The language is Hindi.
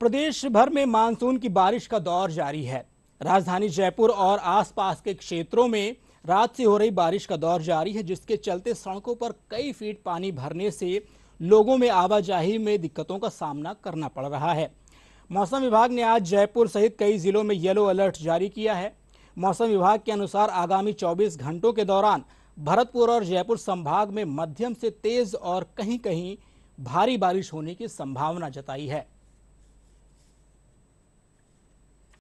प्रदेश भर में मानसून की बारिश का दौर जारी है राजधानी जयपुर और आसपास के क्षेत्रों में रात से हो रही बारिश का दौर जारी है जिसके चलते सड़कों पर कई फीट पानी भरने से लोगों में आवाजाही में दिक्कतों का सामना करना पड़ रहा है मौसम विभाग ने आज जयपुर सहित कई जिलों में येलो अलर्ट जारी किया है मौसम विभाग के अनुसार आगामी 24 घंटों के दौरान भरतपुर और जयपुर संभाग में मध्यम से तेज और कहीं कहीं भारी बारिश होने की संभावना जताई है